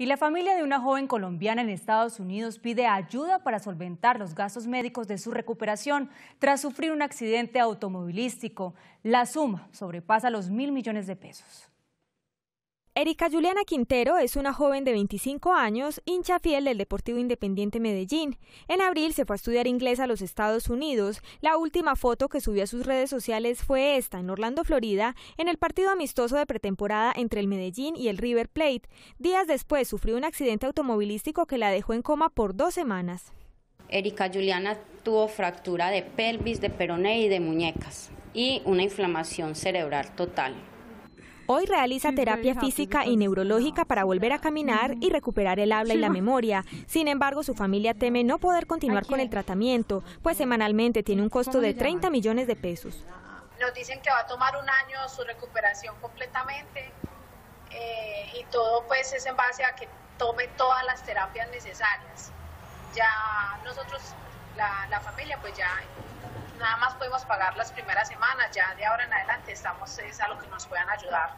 Y la familia de una joven colombiana en Estados Unidos pide ayuda para solventar los gastos médicos de su recuperación tras sufrir un accidente automovilístico. La suma sobrepasa los mil millones de pesos. Erika Juliana Quintero es una joven de 25 años, hincha fiel del Deportivo Independiente Medellín. En abril se fue a estudiar inglés a los Estados Unidos. La última foto que subió a sus redes sociales fue esta, en Orlando, Florida, en el partido amistoso de pretemporada entre el Medellín y el River Plate. Días después sufrió un accidente automovilístico que la dejó en coma por dos semanas. Erika Juliana tuvo fractura de pelvis, de peroné y de muñecas y una inflamación cerebral total. Hoy realiza terapia física y neurológica para volver a caminar y recuperar el habla y la memoria. Sin embargo, su familia teme no poder continuar con el tratamiento, pues semanalmente tiene un costo de 30 millones de pesos. Nos dicen que va a tomar un año su recuperación completamente eh, y todo pues es en base a que tome todas las terapias necesarias. Ya nosotros, la, familia, pues ya nada más podemos pagar las primeras semanas, ya de ahora en adelante estamos es a lo que nos puedan ayudar.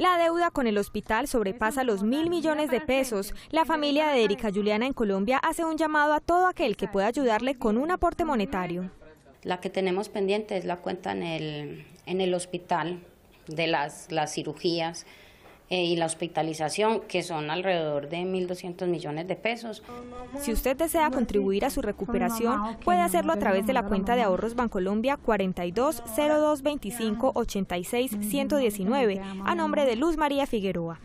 La deuda con el hospital sobrepasa los mil millones de pesos. La familia de Erika Juliana en Colombia hace un llamado a todo aquel que pueda ayudarle con un aporte monetario. La que tenemos pendiente es la cuenta en el, hospital de las, las cirugías, eh, y la hospitalización, que son alrededor de 1.200 millones de pesos. Si usted desea contribuir a su recuperación, puede hacerlo a través de la cuenta de ahorros Bancolombia 42 0225 119 a nombre de Luz María Figueroa.